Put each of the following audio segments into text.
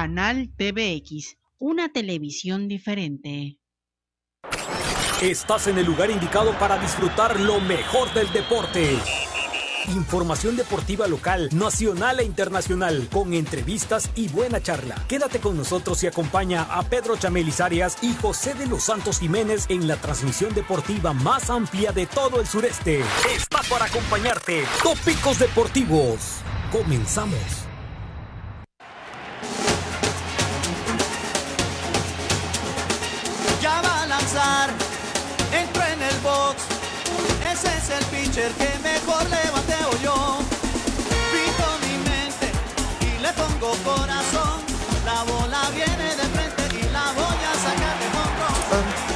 Canal TVX, una televisión diferente. Estás en el lugar indicado para disfrutar lo mejor del deporte. Información deportiva local, nacional e internacional, con entrevistas y buena charla. Quédate con nosotros y acompaña a Pedro Chamelizarias Arias y José de los Santos Jiménez en la transmisión deportiva más amplia de todo el sureste. Está para acompañarte. Tópicos Deportivos. Comenzamos. ya va a lanzar. Entró en el box, ese es el pitcher que mejor levanteo yo. Pito mi mente y le pongo corazón. La bola viene de frente y la voy a sacar de fondo.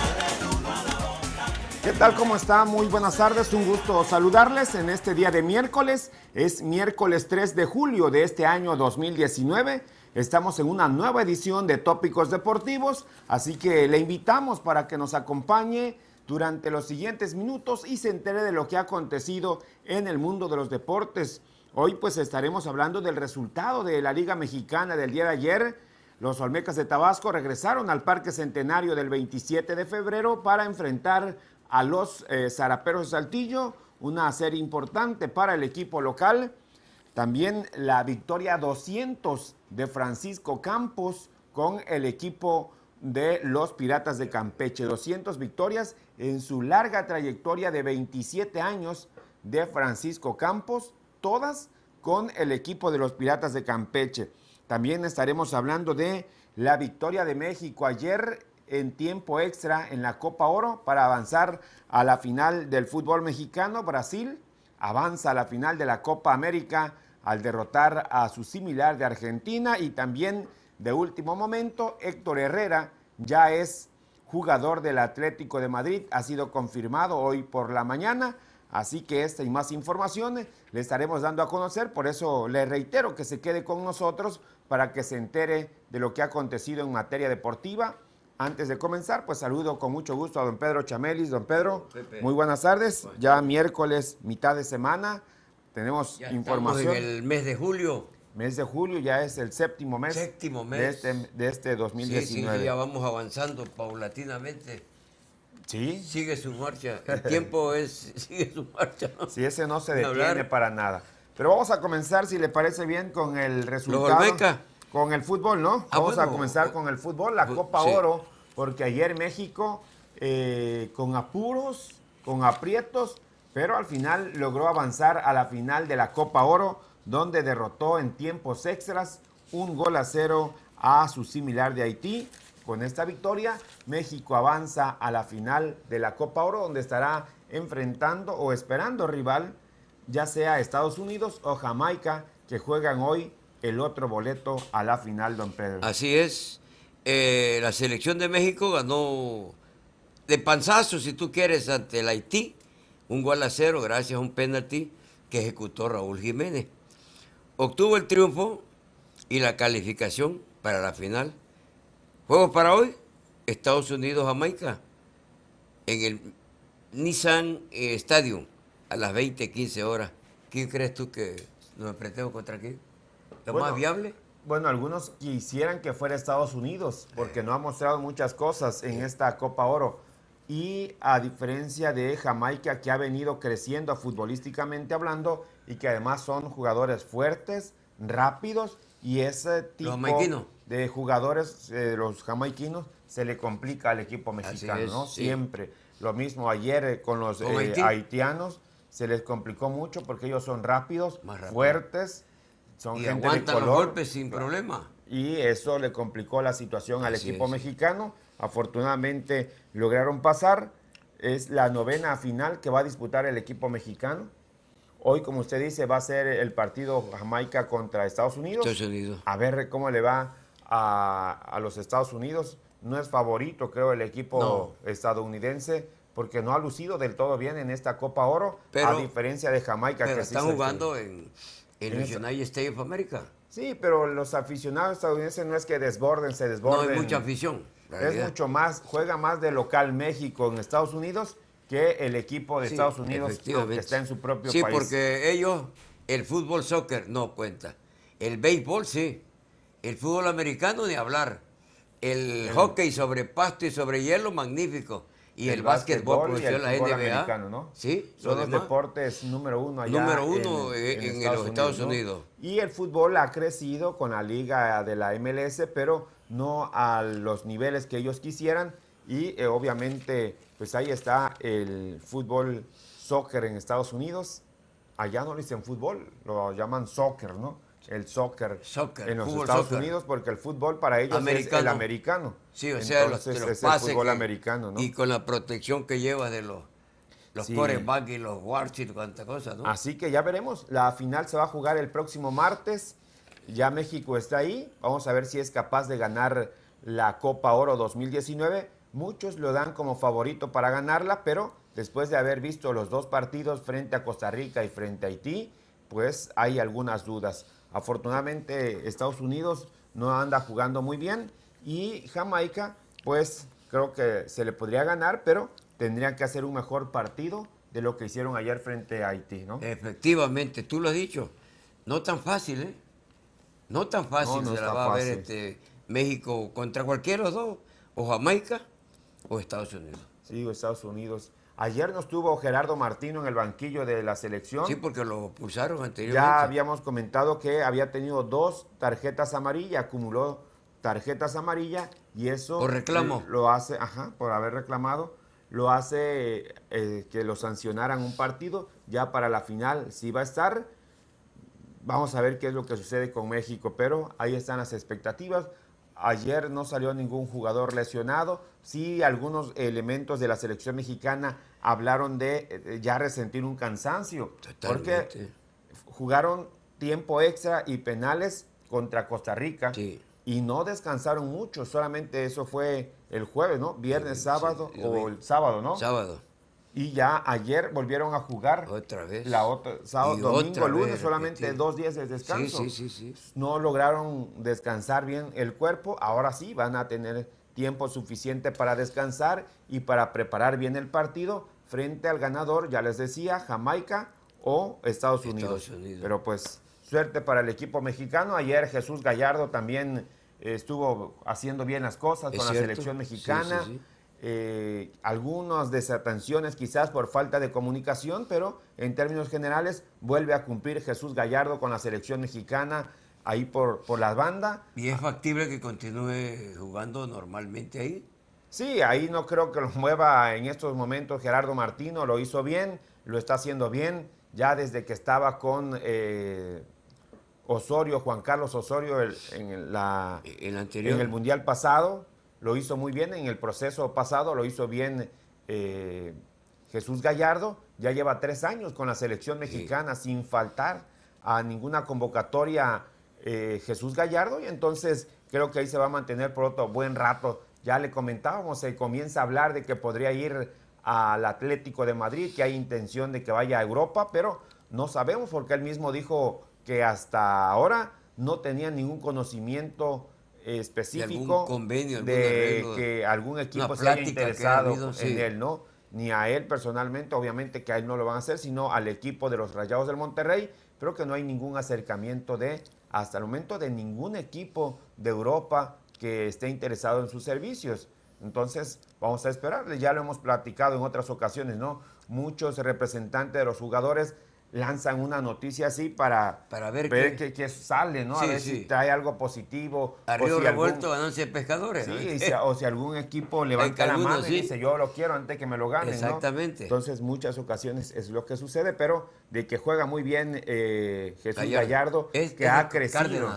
¿Qué tal? ¿Cómo está? Muy buenas tardes, un gusto saludarles en este día de miércoles. Es miércoles 3 de julio de este año 2019. Estamos en una nueva edición de Tópicos Deportivos, así que le invitamos para que nos acompañe durante los siguientes minutos y se entere de lo que ha acontecido en el mundo de los deportes. Hoy pues estaremos hablando del resultado de la Liga Mexicana del día de ayer. Los Olmecas de Tabasco regresaron al Parque Centenario del 27 de febrero para enfrentar a los saraperos eh, Zaraperos de Saltillo, una serie importante para el equipo local. También la victoria 200 de Francisco Campos con el equipo de los Piratas de Campeche. 200 victorias en su larga trayectoria de 27 años de Francisco Campos, todas con el equipo de los Piratas de Campeche. También estaremos hablando de la victoria de México ayer en tiempo extra en la Copa Oro para avanzar a la final del fútbol mexicano. Brasil avanza a la final de la Copa América al derrotar a su similar de Argentina y también de último momento, Héctor Herrera ya es jugador del Atlético de Madrid, ha sido confirmado hoy por la mañana, así que esta y más informaciones le estaremos dando a conocer, por eso le reitero que se quede con nosotros para que se entere de lo que ha acontecido en materia deportiva antes de comenzar, pues saludo con mucho gusto a don Pedro Chamelis. Don Pedro, muy buenas tardes. Ya miércoles, mitad de semana, tenemos información. En el mes de julio. Mes de julio ya es el séptimo mes. Séptimo mes. Este, de este, 2019. Sí, sí, ya vamos avanzando paulatinamente. Sí. Sigue su marcha. El tiempo es, sigue su marcha. Sí, ese no se detiene para nada. Pero vamos a comenzar, si le parece bien, con el resultado. Los con el fútbol, ¿no? Ah, vamos a comenzar con el fútbol, la Copa Oro porque ayer México eh, con apuros, con aprietos, pero al final logró avanzar a la final de la Copa Oro, donde derrotó en tiempos extras un gol a cero a su similar de Haití. Con esta victoria, México avanza a la final de la Copa Oro, donde estará enfrentando o esperando rival, ya sea Estados Unidos o Jamaica, que juegan hoy el otro boleto a la final, don Pedro. Así es. Eh, la selección de México ganó de panzazo, si tú quieres, ante el Haití, un gol a cero gracias a un penalti que ejecutó Raúl Jiménez. Obtuvo el triunfo y la calificación para la final. Juegos para hoy, Estados Unidos-Jamaica, en el Nissan eh, Stadium, a las 20, 15 horas. ¿Qué crees tú que nos enfrentemos contra aquí? ¿Lo más viable? bueno, algunos quisieran que fuera Estados Unidos, porque no ha mostrado muchas cosas en esta Copa Oro. Y a diferencia de Jamaica, que ha venido creciendo futbolísticamente hablando y que además son jugadores fuertes, rápidos y ese tipo de jugadores, eh, los jamaiquinos, se le complica al equipo mexicano, ¿no? Siempre. Lo mismo ayer eh, con los eh, haitianos, se les complicó mucho porque ellos son rápidos, fuertes y los golpes sin problema. Y eso le complicó la situación al equipo mexicano. Afortunadamente lograron pasar. Es la novena final que va a disputar el equipo mexicano. Hoy, como usted dice, va a ser el partido Jamaica contra Estados Unidos. A ver cómo le va a, los Estados Unidos. No es favorito, creo, el equipo estadounidense, porque no ha lucido del todo bien en esta Copa Oro, a diferencia de Jamaica. que están jugando en el United of America. Sí, pero los aficionados estadounidenses no es que desborden, se desborden. No hay mucha afición. Es mucho más, juega más de local México en Estados Unidos que el equipo de Estados Unidos que está en su propio país. Sí, porque ellos, el fútbol soccer no cuenta. El béisbol sí. El fútbol americano ni hablar. el hockey sobre pasto y sobre hielo, magnífico y el, el básquetbol la NBA. Americano, ¿no? Sí, son los deportes número uno allá. Número uno en, e, los Estados Unidos. Y el fútbol ha crecido con la liga de la MLS, pero no a los niveles que ellos quisieran. Y eh, obviamente, pues ahí está el fútbol soccer en Estados Unidos. Allá no lo dicen fútbol, lo llaman soccer, ¿no? el soccer, en los Estados Unidos porque el fútbol para ellos es el americano. Sí, o sea, es el fútbol americano, ¿no? Y con la protección que lleva de los los coreback y los guards y cuantas cosas, ¿no? Así que ya veremos, la final se va a jugar el próximo martes. Ya México está ahí, vamos a ver si es capaz de ganar la Copa Oro 2019. Muchos lo dan como favorito para ganarla, pero después de haber visto los dos partidos frente a Costa Rica y frente a Haití, pues hay algunas dudas. Afortunadamente Estados Unidos no anda jugando muy bien y Jamaica pues creo que se le podría ganar, pero tendrían que hacer un mejor partido de lo que hicieron ayer frente a Haití, ¿no? Efectivamente, tú lo has dicho. No tan fácil, ¿eh? No tan fácil se la va a ver este, México contra cualquiera de los dos, o Jamaica o Estados Unidos. Sí, o Estados Unidos. Ayer no estuvo Gerardo Martino en el banquillo de la selección. Sí, porque lo pulsaron anteriormente. Ya habíamos comentado que había tenido dos tarjetas amarillas, acumuló tarjetas amarillas y eso lo hace, ajá, por haber reclamado, lo hace eh, que lo sancionaran un partido. Ya para la final sí va a estar. Vamos a ver qué es lo que sucede con México, pero ahí están las expectativas. Ayer no salió ningún jugador lesionado. Sí, algunos elementos de la selección mexicana hablaron de eh, ya resentir un cansancio. Porque jugaron tiempo extra y penales contra Costa Rica. Y no descansaron mucho, solamente eso fue el jueves, ¿no? Viernes, sábado o el sábado, ¿no? Sábado. Y ya ayer volvieron a jugar. Otra vez. La otra, sábado, domingo, lunes, solamente dos días de descanso. Sí, sí, sí, No lograron descansar bien el cuerpo. Ahora sí van a tener tiempo suficiente para descansar y para preparar bien el partido frente al ganador, ya les decía, Jamaica o Estados Unidos. Estados Unidos. Pero pues suerte para el equipo mexicano. Ayer Jesús Gallardo también estuvo haciendo bien las cosas con la selección mexicana eh, algunas desatenciones quizás por falta de comunicación, pero en términos generales vuelve a cumplir Jesús Gallardo con la selección mexicana ahí por, por la banda. ¿Y es factible que continúe jugando normalmente ahí? Sí, ahí no creo que lo mueva en estos momentos Gerardo Martino, lo hizo bien, lo está haciendo bien, ya desde que estaba con... Eh, Osorio, Juan Carlos Osorio, en, ¿El anterior? en el Mundial pasado, lo hizo muy bien en el proceso pasado, lo hizo bien eh, Jesús Gallardo, ya lleva tres años con la selección mexicana sin faltar a ninguna convocatoria eh, Jesús Gallardo y entonces creo que ahí se va a mantener por otro buen rato. Ya le comentábamos, se comienza a hablar de que podría ir al Atlético de Madrid, que hay intención de que vaya a Europa, pero no sabemos porque él mismo dijo que hasta ahora no tenía ningún conocimiento específico de, convenio, de que algún equipo se haya interesado en él, ¿no? Ni a él personalmente, obviamente que a él no lo van a hacer, sino al equipo de los Rayados del Monterrey. pero que no hay ningún acercamiento de, hasta el momento, de ningún equipo de Europa que esté interesado en sus servicios. Entonces, vamos a esperarle. Ya lo hemos platicado en otras ocasiones, ¿no? Muchos representantes de los jugadores lanzan una noticia así para, para ver, qué... sale, ¿no? a ver si trae algo positivo. A Revuelto algún... de pescadores. Sí, o si algún equipo levanta la mano y dice, yo lo quiero antes que me lo ganen, Exactamente. Entonces, muchas ocasiones es lo que sucede, pero de que juega muy bien eh, Jesús Gallardo, que ha crecido.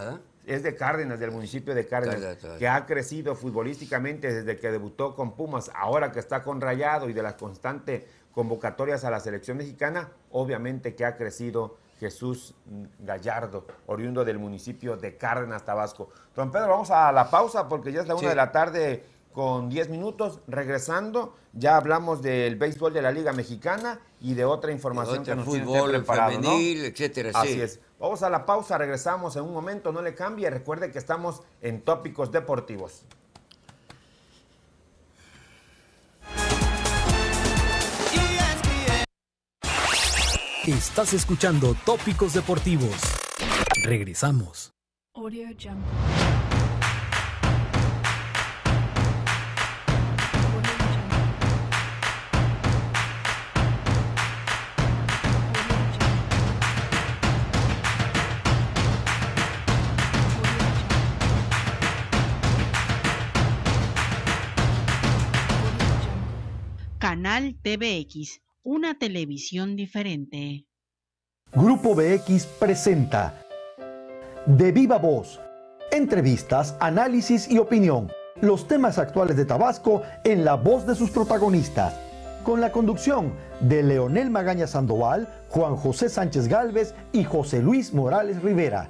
es de Cárdenas, del municipio de Cárdenas, que ha crecido futbolísticamente desde que debutó con Pumas, ahora que está con Rayado y de la constante convocatorias a la selección mexicana, obviamente que ha crecido Jesús Gallardo, oriundo del municipio de Cárdenas, Tabasco. Don Pedro, vamos a la pausa porque ya es la una de la tarde con 10 minutos. Regresando, ya hablamos del béisbol de la Liga Mexicana y de otra información que nos fútbol, preparado, femenil, etcétera. Así es. Vamos a la pausa, regresamos en un momento, no le cambie. Recuerde que estamos en tópicos deportivos. Estás escuchando Tópicos Deportivos. Regresamos. Canal TVX una televisión diferente. Grupo BX presenta De Viva Voz. Entrevistas, análisis y opinión. Los temas actuales de Tabasco en la voz de sus protagonistas. Con la conducción de Leonel Magaña Sandoval, Juan José Sánchez Galvez y José Luis Morales Rivera.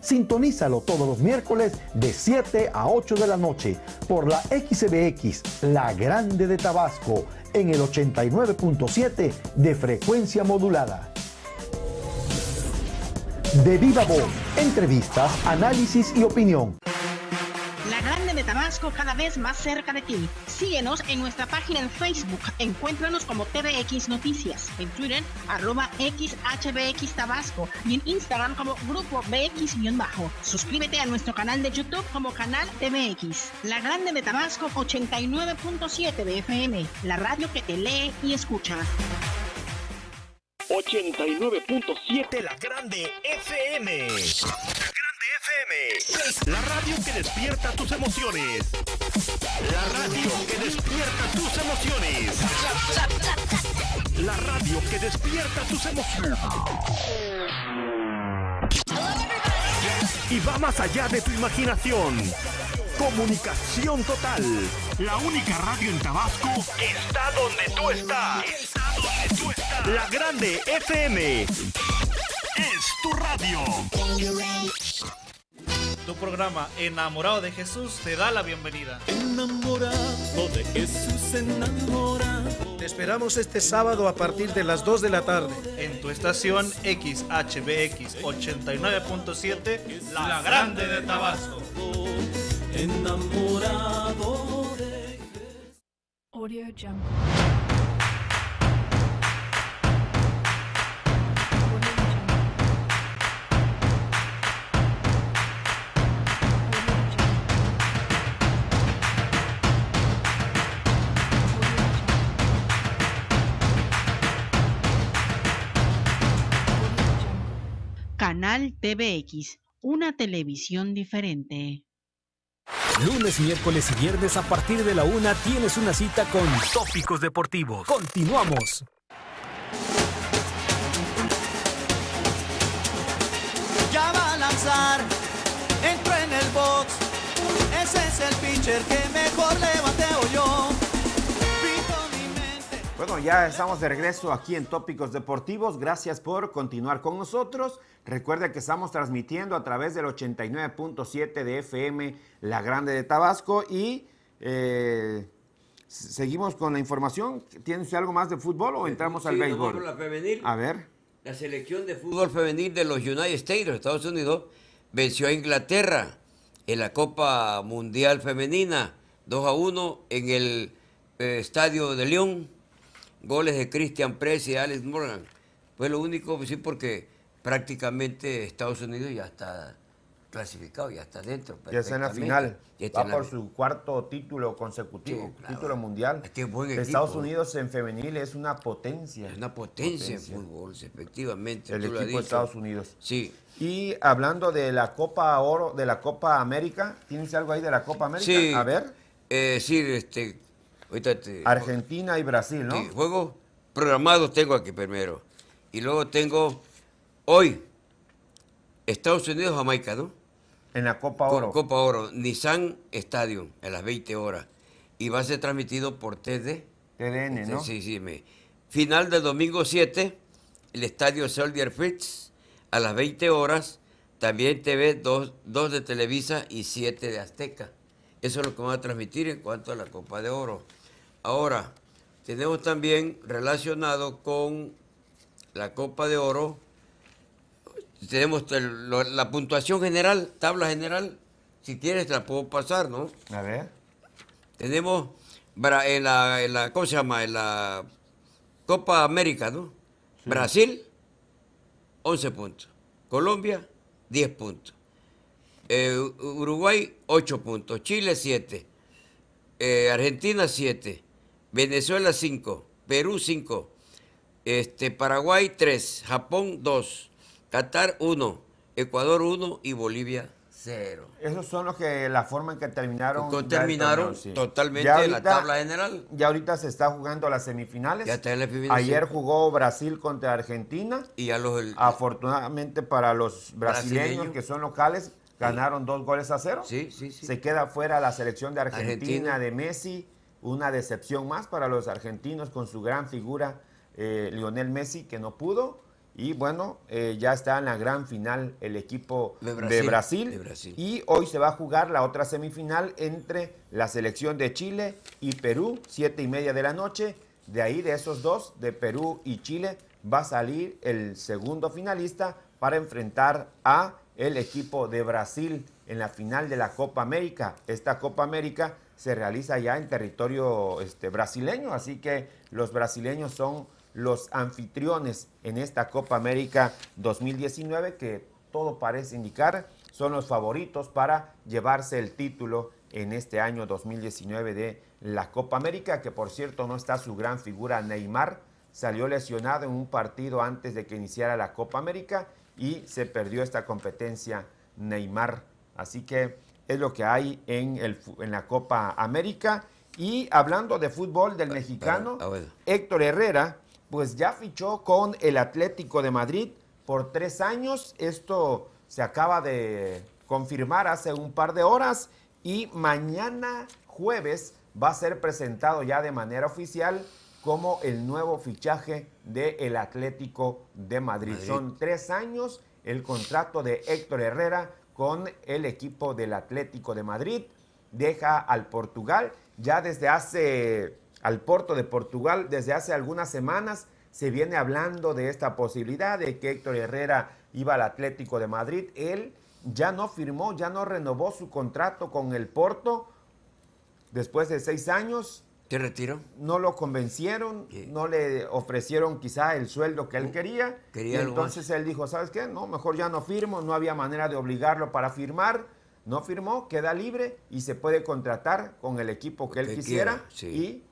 Sintonízalo todos los miércoles de 7 a 8 de la noche por la XBX, la grande de Tabasco, en el 89.7 de frecuencia modulada. De Viva Voz, entrevistas, análisis y opinión. Tabasco cada vez más cerca de ti. Síguenos en nuestra página en Facebook. Encuéntranos como TVX Noticias, en Twitter, arroba XHBX Tabasco y en Instagram como Grupo BX-Bajo. Suscríbete a nuestro canal de YouTube como Canal TVX. La Grande de Tabasco 89.7 de la radio que te lee y escucha. 89.7 La Grande FM la radio que despierta tus emociones. La radio que despierta tus emociones. La radio que despierta tus emociones. Y va más allá de tu imaginación. Comunicación total. La única radio en Tabasco que está donde tú estás. Está donde tú estás. La grande FM. Es tu radio. Tu programa Enamorado de Jesús te da la bienvenida. Enamorado de Jesús, enamorado. Te esperamos este sábado a partir de las 2 de la tarde. En tu estación XHBX 89.7, La Grande de Tabasco. Enamorado de Audio TVX, una televisión diferente. Lunes, miércoles y viernes a partir de la una tienes una cita con Tópicos Deportivos. Continuamos. Ya va a lanzar, entró en el box. Ese es el pitcher que mejor levanteo yo. Bueno, ya estamos de regreso aquí en Tópicos Deportivos. Gracias por continuar con nosotros. Recuerda que estamos transmitiendo a través del 89.7 de FM La Grande de Tabasco y eh, seguimos con la información. ¿Tiene algo más de fútbol o entramos al béisbol? La a ver. La selección de fútbol femenil de los United States, de Estados Unidos, venció a Inglaterra en la Copa Mundial Femenina 2 a 1 en el eh, Estadio de León goles de Christian Press y Alex Morgan. Fue lo único, pues sí, porque prácticamente Estados Unidos ya está clasificado, ya está dentro. Ya está en la final. Va por su cuarto título consecutivo, título mundial. Estados Unidos en femenil es una potencia. Es una potencia, en fútbol, efectivamente. El equipo de Estados Unidos. Sí. Y hablando de la Copa Oro, de la Copa América, ¿tienes algo ahí de la Copa América? Sí. A ver. Eh, sí, este, Argentina y Brasil, ¿no? Sí, juegos programados tengo aquí primero. Y luego tengo hoy Estados Unidos, Jamaica, ¿no? En la Copa Oro. Copa Oro, Nissan Stadium, a las 20 horas. Y va a ser transmitido por TD. TDN, este, ¿no? Sí, sí, me- Final del domingo 7, el estadio Soldier Fitz, a las 20 horas. También TV 2, de Televisa y 7 de Azteca. Eso es lo que va a transmitir en cuanto a la Copa de Oro. Ahora, tenemos también relacionado con la Copa de Oro, tenemos la puntuación general, tabla general, si quieres la puedo pasar, ¿no? A ver. Tenemos en la, ¿cómo se llama? la Copa América, ¿no? Brasil, 11 puntos. Colombia, 10 puntos. Eh, Uruguay, 8 puntos. Chile, 7. Eh, Argentina, 7. Venezuela 5, Perú 5, este, Paraguay 3, Japón 2, Qatar 1, Ecuador 1 y Bolivia 0. Esos son los que la forma en que terminaron. terminaron totalmente la tabla general. Ya ahorita se está jugando las semifinales. Ayer jugó Brasil contra Argentina. Y afortunadamente para los brasileños, que son locales, ganaron 2 dos goles a cero. Se queda fuera la selección de Argentina. de Messi una decepción más para los argentinos con su gran figura eh, Lionel Messi que no pudo. Y bueno, eh, ya está en la gran final el equipo de Brasil, Y hoy se va a jugar la otra semifinal entre la selección de Chile y Perú, siete y media de la noche. De ahí, de esos dos, de Perú y Chile, va a salir el segundo finalista para enfrentar a el equipo de Brasil en la final de la Copa América. Esta Copa América se realiza ya en territorio este, brasileño, así que los brasileños son los anfitriones en esta Copa América 2019 que todo parece indicar son los favoritos para llevarse el título en este año 2019 de la Copa América, que por cierto no está su gran figura Neymar, salió lesionado en un partido antes de que iniciara la Copa América y se perdió esta competencia Neymar. Así que es lo que hay en, el, en la Copa América. Y hablando de fútbol del ah, mexicano, ah, Héctor Herrera, pues ya fichó con el Atlético de Madrid por tres años. Esto se acaba de confirmar hace un par de horas y mañana jueves va a ser presentado ya de manera oficial como el nuevo fichaje del el Atlético de Madrid. Son tres años el contrato de Héctor Herrera con el equipo del Atlético de Madrid. Deja al Portugal ya desde hace, al Porto de Portugal, desde hace algunas semanas se viene hablando de esta posibilidad de que Héctor Herrera iba al Atlético de Madrid. Él ya no firmó, ya no renovó su contrato con el Porto después de seis años ¿Te retiro? No lo convencieron, no le ofrecieron quizá el sueldo que él quería. quería entonces él dijo, ¿sabes qué? No, mejor ya no firmo, no había manera de obligarlo para firmar. No firmó, queda libre y se puede contratar con el equipo que él quisiera. Y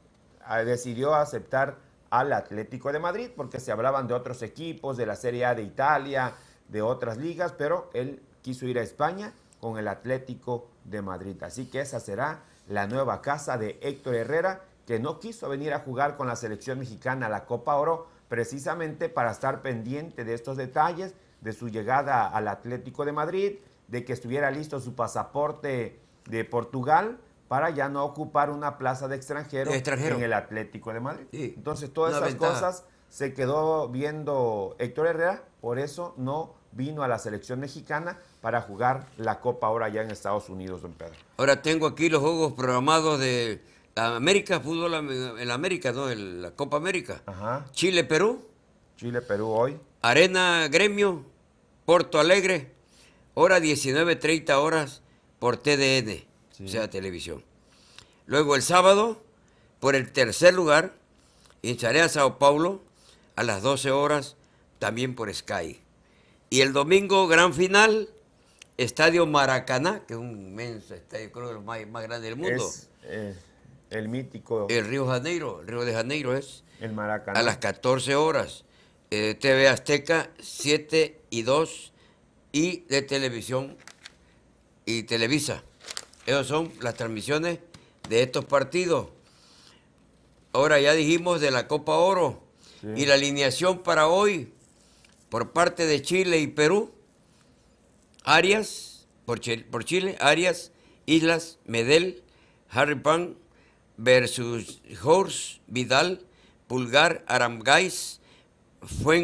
ah, decidió aceptar al Atlético de Madrid porque se hablaban de otros equipos, de la Serie A de Italia, de otras ligas, pero él quiso ir a España con el Atlético de Madrid. Así que esa será la nueva casa de Héctor Herrera, que no quiso venir a jugar con la selección mexicana a la Copa Oro precisamente para estar pendiente de estos detalles, de su llegada al Atlético de Madrid, de que estuviera listo su pasaporte de Portugal para ya no ocupar una plaza de extranjero, en el Atlético de Madrid. Entonces todas esas cosas se quedó viendo Héctor Herrera, por eso no vino a la selección mexicana para jugar la Copa ahora ya en Estados Unidos, don Pedro. Ahora tengo aquí los juegos programados de América, fútbol en América, ¿no? la Copa América. Chile-Perú. Chile-Perú hoy. Arena Gremio, Porto Alegre, hora 19.30 horas por TDN, o sea, televisión. Luego el sábado, por el tercer lugar, en a Sao Paulo a las 12 horas, también por Sky. Y el domingo, gran final, Estadio Maracaná, que es un inmenso estadio, creo que el más, grande del mundo. Es, el mítico. El Río Janeiro, el Río de Janeiro es. El Maracaná. A las 14 horas. Eh, TV Azteca 7 y 2 y de televisión y Televisa. Esas son las transmisiones de estos partidos. Ahora ya dijimos de la Copa Oro y la alineación para hoy por parte de Chile y Perú, Arias, por por Chile Arias, Islas, Medel, Harry Pan versus Horse, Vidal, Pulgar, Aramgáis,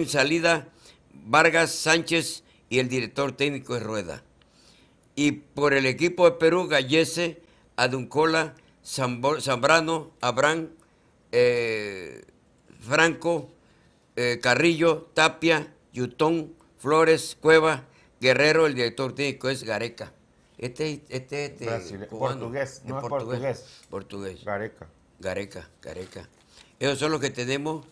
salida Vargas, Sánchez y el director técnico de Rueda. Y por el equipo de Perú, Gallese, Aduncola, Zambrano, Abrán, eh, Franco, eh, Carrillo, Tapia, Yutón, Flores, Cueva, Guerrero, el director técnico es Gareca. Este, este, este portugués, no portugués, portugués. Gareca. Gareca, Gareca. Esos son los que tenemos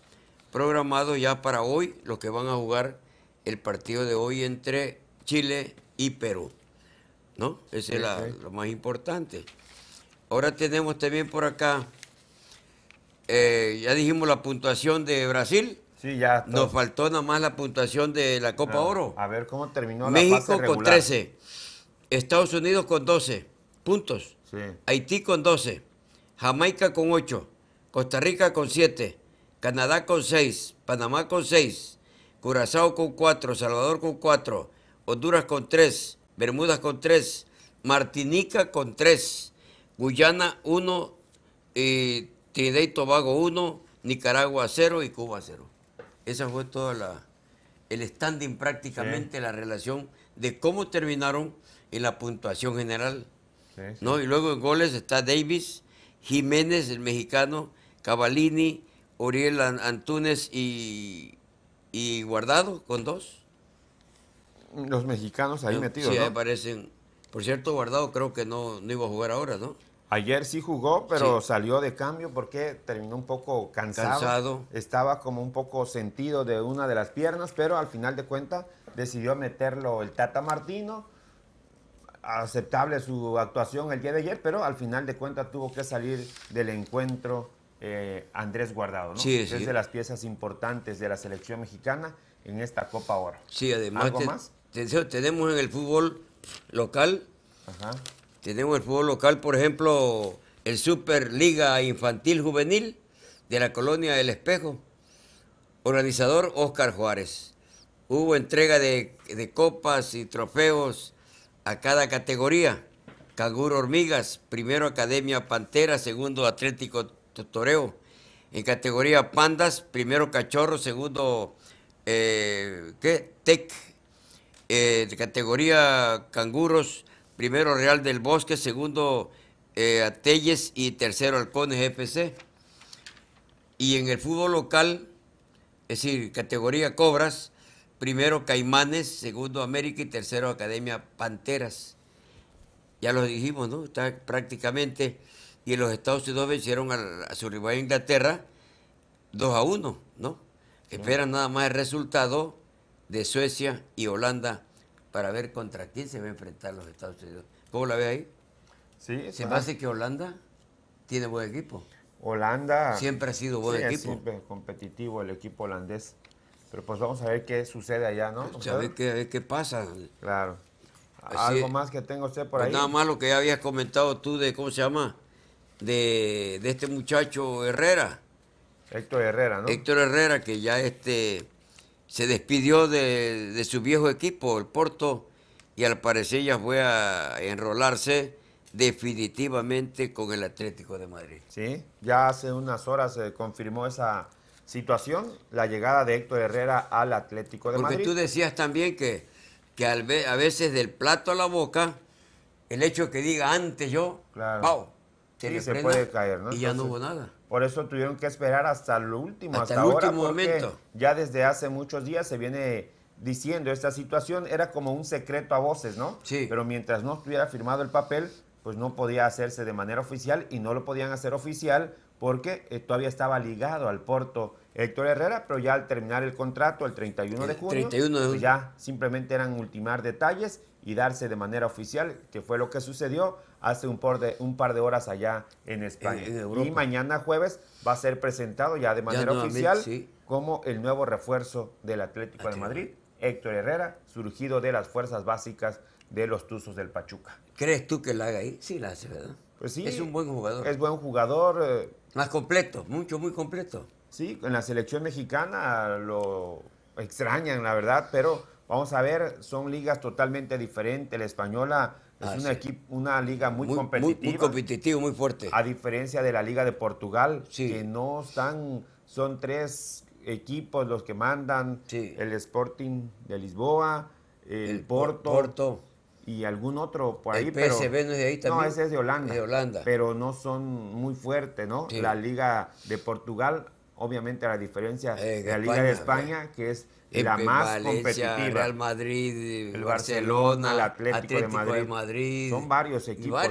programados ya para hoy, los que van a jugar el partido de hoy entre Chile y Perú. ¿No? Ese es lo más importante. Ahora tenemos también por acá, eh, ya dijimos la puntuación de Brasil, nos faltó nada más la puntuación de la Copa Oro. A ver cómo terminó México la fase regular. con 13, Estados Unidos con 12 puntos, Haití con 12, Jamaica con 8, Costa Rica con 7, Canadá con 6, Panamá con 6, Curazao con 4, Salvador con 4, Honduras con 3, Bermudas con 3, Martinica con 3, Guyana 1, eh, Trinidad y Tobago 1, Nicaragua 0 y Cuba 0. Esa fue toda la el standing prácticamente, la relación de cómo terminaron en la puntuación general. ¿no? Y luego en goles está Davis, Jiménez, el mexicano, Cavalini, Oriel Antunes y, y Guardado con dos. Los mexicanos ahí metidos. Sí, aparecen. Por cierto, Guardado creo que no, no iba a jugar ahora, ¿no? Ayer sí jugó, pero salió de cambio porque terminó un poco cansado. Estaba como un poco sentido de una de las piernas, pero al final de cuentas decidió meterlo el Tata Martino. Aceptable su actuación el día de ayer, pero al final de cuentas tuvo que salir del encuentro eh, Andrés Guardado, ¿no? Es de las piezas importantes de la selección mexicana en esta Copa Oro. Sí, además. más? tenemos en el fútbol local. Ajá tenemos el fútbol local, por ejemplo, el Superliga Infantil Juvenil de la colonia El Espejo. Organizador Oscar Juárez. Hubo entrega de, copas y trofeos a cada categoría. Canguro Hormigas, primero Academia Pantera, segundo Atlético Toreo. En categoría Pandas, primero Cachorro, segundo eh, Tec. En eh, categoría Canguros, primero Real del Bosque, segundo eh, Telles y tercero Halcones FC. Y en el fútbol local, es decir, categoría Cobras, primero Caimanes, segundo América y tercero Academia Panteras. Ya lo dijimos, ¿no? Está prácticamente. Y en los Estados Unidos vencieron a, su rival Inglaterra 2 a 1, ¿no? Esperan nada más el resultado de Suecia y Holanda para ver contra quién se va a enfrentar los Estados Unidos. ¿Cómo la ve ahí? Sí, se parece pues que Holanda tiene buen equipo. Holanda siempre ha sido buen equipo. siempre competitivo el equipo holandés. Pero pues vamos a ver qué sucede allá, ¿no? Pues, vamos a ver qué, pasa. Claro. Algo más que tenga usted por pues ahí. Nada más lo que ya habías comentado tú de, ¿cómo se llama? De, de este muchacho Herrera. Héctor Herrera, ¿no? Héctor Herrera, que ya este se despidió de, su viejo equipo, el Porto, y al parecer ya fue a enrolarse definitivamente con el Atlético de Madrid. Sí, ya hace unas horas se confirmó esa situación, la llegada de Héctor Herrera al Atlético de Madrid. Porque tú decías también que, que a veces del plato a la boca, el hecho que diga antes yo, claro se, se puede caer, ¿no? Y ya no hubo nada. Por eso tuvieron que esperar hasta lo último, hasta, el último momento. Ya desde hace muchos días se viene diciendo esta situación, era como un secreto a voces, ¿no? Sí. Pero mientras no estuviera firmado el papel, pues no podía hacerse de manera oficial y no lo podían hacer oficial porque eh, todavía estaba ligado al Porto Héctor Herrera, pero ya al terminar el contrato el 31 de pues junio, ya simplemente eran ultimar detalles y darse de manera oficial, que fue lo que sucedió hace un par de, horas allá en España. y mañana jueves va a ser presentado ya de manera oficial como el nuevo refuerzo del Atlético de Madrid, Héctor Herrera, surgido de las fuerzas básicas de los Tuzos del Pachuca. ¿Crees tú que la haga ahí? Sí, la hace, ¿verdad? Pues sí. Es un buen jugador. Es buen jugador. Eh. Más completo, mucho, muy completo. Sí, en la selección mexicana lo extrañan, la verdad, pero Vamos a ver, son ligas totalmente diferentes. La española es ah, una, una, liga muy, competitiva. Muy, competitiva, muy fuerte. A diferencia de la liga de Portugal, que no están, son tres equipos los que mandan. El Sporting de Lisboa, el, Porto, y algún otro por ahí. El PSV no es de ahí también. No, ese Es de Holanda. Pero no son muy fuertes, ¿no? La liga de Portugal obviamente a la diferencia eh, de la Liga de España, que es la más competitiva. Real Madrid, eh, el Barcelona, el Atlético, de, Madrid. Son varios equipos.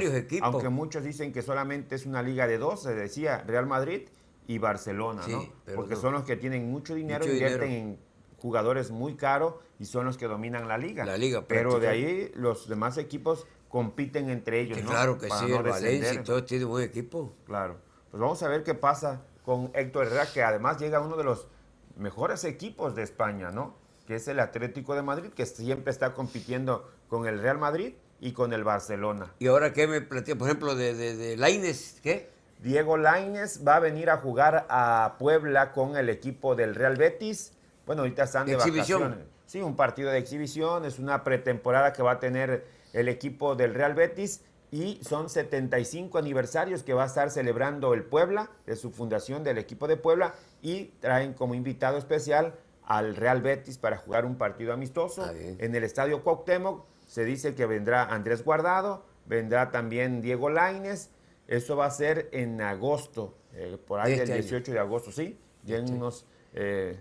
Aunque muchos dicen que solamente es una liga de dos, se decía Real Madrid y Barcelona, ¿no? Porque son los que tienen mucho dinero, y invierten en jugadores muy caros y son los que dominan la liga. pero de ahí los demás equipos compiten entre ellos, ¿no? Claro que sí, el Valencia y todos tienen buen equipo. Claro. Pues vamos a ver qué pasa con Héctor Herrera, que además llega a uno de los mejores equipos de España, ¿no? Que es el Atlético de Madrid, que siempre está compitiendo con el Real Madrid y con el Barcelona. ¿Y ahora qué me plantea? por ejemplo, de, de, Laines? ¿Qué? Diego Laines va a venir a jugar a Puebla con el equipo del Real Betis. Bueno, ahorita están de exhibición. Sí, un partido de exhibición, es una pretemporada que va a tener el equipo del Real Betis y son 75 aniversarios que va a estar celebrando el Puebla, de su fundación del equipo de Puebla, y traen como invitado especial al Real Betis para jugar un partido amistoso en el Estadio Cuauhtémoc. Se dice que vendrá Andrés Guardado, vendrá también Diego Laines. Eso va a ser en agosto, eh, por ahí el 18 este de agosto, sí. Y en unos, eh,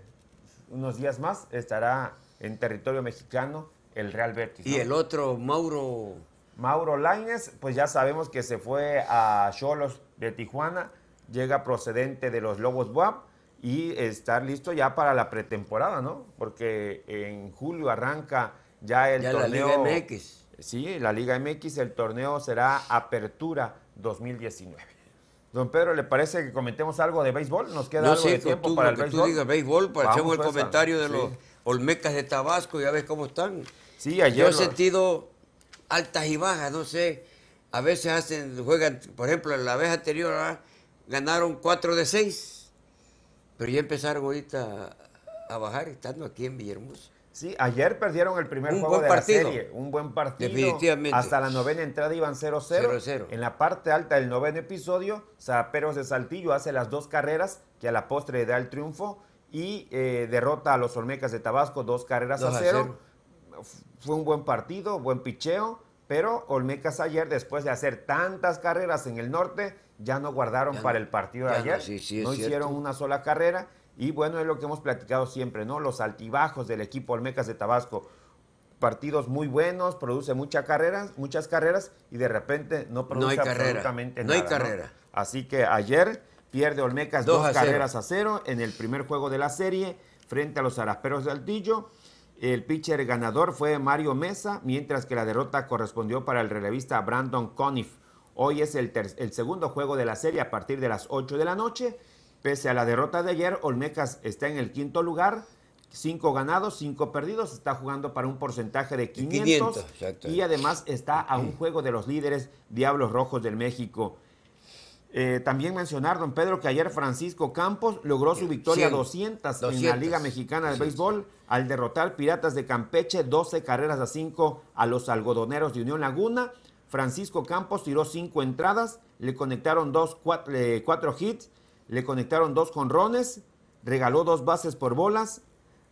unos días más estará en territorio mexicano el Real Betis. Y el otro, Mauro... Mauro Laines, pues ya sabemos que se fue a Cholos de Tijuana, llega procedente de los Lobos Buap y estar listo ya para la pretemporada, ¿no? Porque en julio arranca ya el torneo. La Liga MX. Sí, la Liga MX, el torneo será Apertura 2019. Don Pedro, ¿le parece que comentemos algo de béisbol? Nos queda algo de tiempo para el que béisbol. Tú digas béisbol, para el pues, comentario de los Olmecas de Tabasco, ya ves cómo están. Sí, ayer. Yo he sentido altas y bajas, no sé. A veces hacen, juegan, por ejemplo, la vez anterior ganaron 4 de 6, pero ya empezaron ahorita a, bajar estando aquí en Villahermosa. Sí, ayer perdieron el primer juego de partido. la serie. Un buen partido. Definitivamente. Hasta la novena entrada iban 0-0. En la parte alta del noveno episodio, Zaperos de Saltillo hace las dos carreras que a la postre da el triunfo y eh, derrota a los Olmecas de Tabasco dos carreras a, a cero fue un buen partido, buen picheo, pero Olmecas ayer, después de hacer tantas carreras en el norte, ya no guardaron para el partido de ayer. No, hicieron una sola carrera. Y bueno, es lo que hemos platicado siempre, ¿no? Los altibajos del equipo Olmecas de Tabasco. Partidos muy buenos, produce muchas carreras, muchas carreras y de repente no produce absolutamente nada. No hay carrera. Así que ayer pierde Olmecas dos, carreras a cero en el primer juego de la serie frente a los Araperos de Altillo el pitcher ganador fue Mario Mesa, mientras que la derrota correspondió para el relevista Brandon Coniff. Hoy es el, segundo juego de la serie a partir de las 8 de la noche. Pese a la derrota de ayer, Olmecas está en el quinto lugar, cinco ganados, cinco perdidos, está jugando para un porcentaje de 500, 500 y además está a un juego de los líderes Diablos Rojos del México. Eh, también mencionar, don Pedro, que ayer Francisco Campos logró su victoria 200, en la Liga Mexicana de Béisbol al derrotar Piratas de Campeche 12 carreras a 5 a los algodoneros de Unión Laguna. Francisco Campos tiró 5 entradas, le conectaron 4 cuatro, hits, le conectaron 2 conrones, regaló 2 bases por bolas,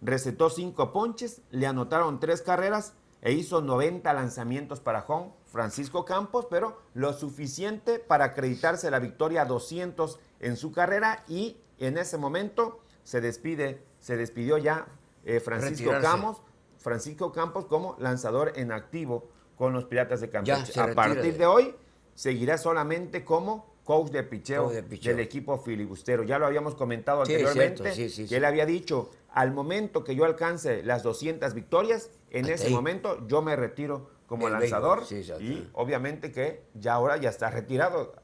recetó 5 ponches, le anotaron 3 carreras e hizo 90 lanzamientos para Juan Francisco Campos, pero lo suficiente para acreditarse la victoria 200 en su carrera y en ese momento se despide, se despidió ya eh, Francisco Campos, Francisco Campos como lanzador en activo con los Piratas de Campeche. A partir de... hoy seguirá solamente como coach de picheo, del equipo filibustero. Ya lo habíamos comentado anteriormente, que él había dicho al momento que yo alcance las 200 victorias, en ese momento yo me retiro como lanzador y obviamente que ya ahora ya está retirado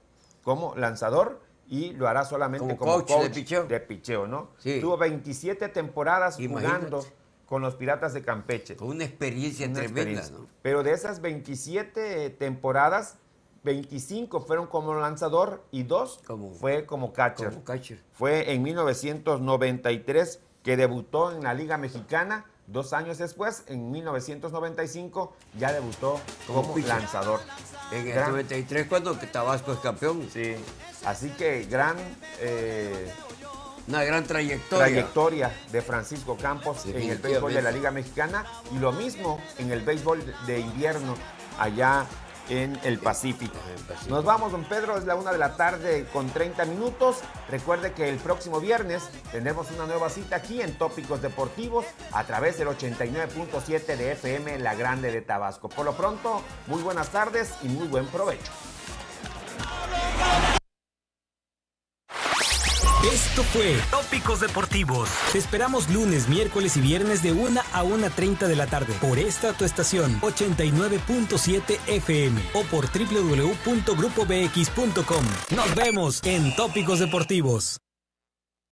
como lanzador y lo hará solamente como, coach, de, picheo. ¿no? Tuvo 27 temporadas jugando con los Piratas de Campeche. Con una experiencia en tremenda, ¿no? Pero de esas 27 eh, temporadas, 25 fueron como lanzador y dos fue como catcher. Fue en 1993 que debutó en la Liga Mexicana. Dos años después, en 1995, ya debutó como lanzador. En el 93, cuando Tabasco es campeón. Sí, así que gran... Eh, Una gran trayectoria. Trayectoria de Francisco Campos en el béisbol de la Liga Mexicana y lo mismo en el béisbol de invierno allá en el Pacífico. Nos vamos, don Pedro, es la una de la tarde con 30 minutos. Recuerde que el próximo viernes tenemos una nueva cita aquí en Tópicos Deportivos a través del 89.7 de FM La Grande de Tabasco. Por lo pronto, muy buenas tardes y muy buen provecho. Esto fue Tópicos Deportivos. Te esperamos lunes, miércoles y viernes de 1 a 1.30 de la tarde por esta tu estación 89.7 FM o por www.grupobx.com. Nos vemos en Tópicos Deportivos.